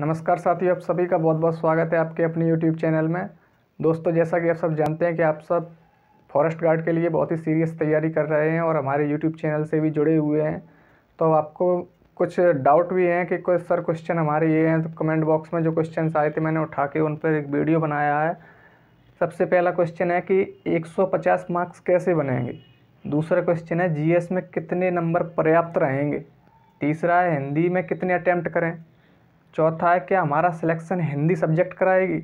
नमस्कार साथियों आप सभी का बहुत बहुत स्वागत है आपके अपने यूट्यूब चैनल में दोस्तों जैसा कि आप सब जानते हैं कि आप सब फॉरेस्ट गार्ड के लिए बहुत ही सीरियस तैयारी कर रहे हैं और हमारे यूट्यूब चैनल से भी जुड़े हुए हैं तो आपको कुछ डाउट भी हैं कि कोई सर क्वेश्चन हमारे ये हैं तो कमेंट बॉक्स में जो क्वेश्चन आए थे मैंने उठा के उन पर एक वीडियो बनाया है सबसे पहला क्वेश्चन है कि एक मार्क्स कैसे बनेंगे दूसरा क्वेश्चन है जी में कितने नंबर पर्याप्त रहेंगे तीसरा है हिंदी में कितने अटैम्प्ट करें चौथा है कि हमारा सिलेक्शन हिंदी सब्जेक्ट कराएगी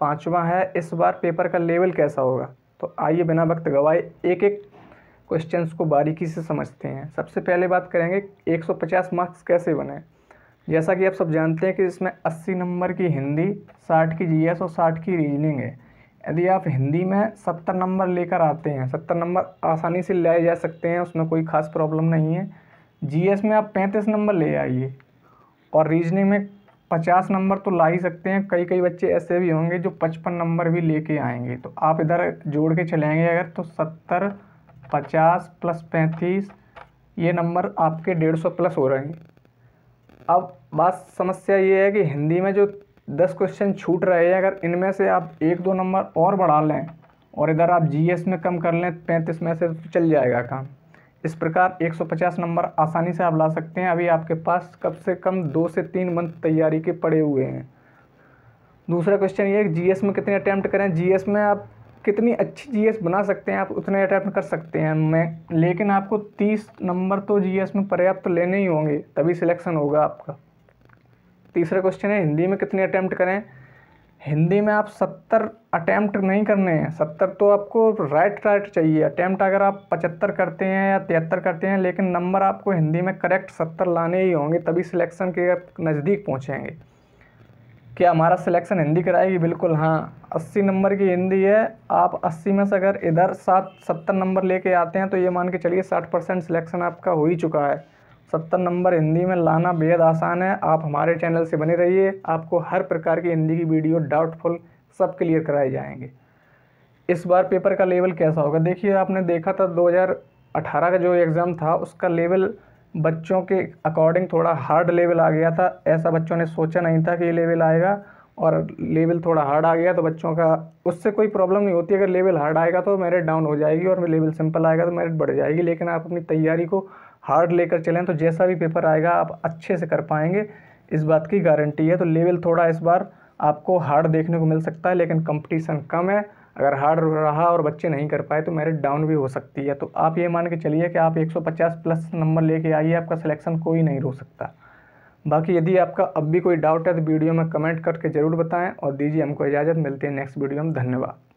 पांचवा है इस बार पेपर का लेवल कैसा होगा तो आइए बिना वक्त गवाए एक एक क्वेश्चंस को बारीकी से समझते हैं सबसे पहले बात करेंगे 150 मार्क्स कैसे बने जैसा कि आप सब जानते हैं कि इसमें 80 नंबर की हिंदी 60 की जीएस और 60 की रीजनिंग है यदि आप हिंदी में 70 नंबर लेकर आते हैं 70 नंबर आसानी से लाए जा सकते हैं उसमें कोई खास प्रॉब्लम नहीं है जीएस में आप 35 नंबर ले आइए और रीजनिंग में पचास नंबर तो ला ही सकते हैं कई कई बच्चे ऐसे भी होंगे जो पचपन नंबर भी लेके आएंगे तो आप इधर जोड़ के चलेंगे अगर तो सत्तर पचास प्लस पैंतीस ये नंबर आपके डेढ़ सौ प्लस हो रहे हैं अब बात समस्या ये है कि हिंदी में जो दस क्वेश्चन छूट रहे हैं अगर इनमें से आप एक दो नंबर और बढ़ा लें और इधर आप जी में कम कर लें पैंतीस में से चल जाएगा काम इस प्रकार 150 नंबर आसानी से आप ला सकते हैं अभी आपके पास कम से कम दो से तीन मंथ तैयारी के पड़े हुए हैं दूसरा क्वेश्चन ये जी एस में कितने अटैम्प्ट करें जी एस में आप कितनी अच्छी जी एस बना सकते हैं आप उतने अटैम्प्ट कर सकते हैं मैं लेकिन आपको तीस नंबर तो जी एस में पर्याप्त लेने ही होंगे तभी सिलेक्शन होगा आपका तीसरा क्वेश्चन है हिंदी में कितने अटैम्प्ट करें हिंदी में आप सत्तर अटैम्प्ट नहीं करने हैं सत्तर तो आपको राइट राइट चाहिए अटैम्प्ट अगर आप पचहत्तर करते हैं या तिहत्तर करते हैं लेकिन नंबर आपको हिंदी में करेक्ट सत्तर लाने ही होंगे तभी सिलेक्शन के नज़दीक पहुँचेंगे क्या हमारा सिलेक्शन हिंदी कराएगी बिल्कुल हाँ अस्सी नंबर की हिंदी है आप अस्सी में से अगर इधर सात सत्तर नंबर लेके आते हैं तो ये मान के चलिए साठ परसेंट सिलेक्शन आपका हो ही चुका है सत्तर नंबर हिंदी में लाना बेहद आसान है आप हमारे चैनल से बने रहिए आपको हर प्रकार की हिंदी की वीडियो डाउटफुल सब क्लियर कराए जाएंगे इस बार पेपर का लेवल कैसा होगा देखिए आपने देखा था 2018 का जो एग्ज़ाम था उसका लेवल बच्चों के अकॉर्डिंग थोड़ा हार्ड लेवल आ गया था ऐसा बच्चों ने सोचा नहीं था कि ये लेवल आएगा और लेवल थोड़ा हार्ड आ गया तो बच्चों का उससे कोई प्रॉब्लम नहीं होती अगर लेवल हार्ड आएगा तो मेरिट डाउन हो जाएगी और लेवल सिंपल आएगा तो मेरिट बढ़ जाएगी लेकिन आप अपनी तैयारी को हार्ड लेकर चलें तो जैसा भी पेपर आएगा आप अच्छे से कर पाएंगे इस बात की गारंटी है तो लेवल थोड़ा इस बार आपको हार्ड देखने को मिल सकता है लेकिन कंपटीशन कम है अगर हार्ड रहा और बच्चे नहीं कर पाए तो मेरिट डाउन भी हो सकती है तो आप ये मान के चलिए कि आप 150 प्लस नंबर लेके आइए आपका सिलेक्शन कोई नहीं रो सकता बाकी यदि आपका अब भी कोई डाउट है तो वीडियो में कमेंट करके ज़रूर बताएँ और दीजिए हमको इजाज़त मिलती है नेक्स्ट वीडियो में धन्यवाद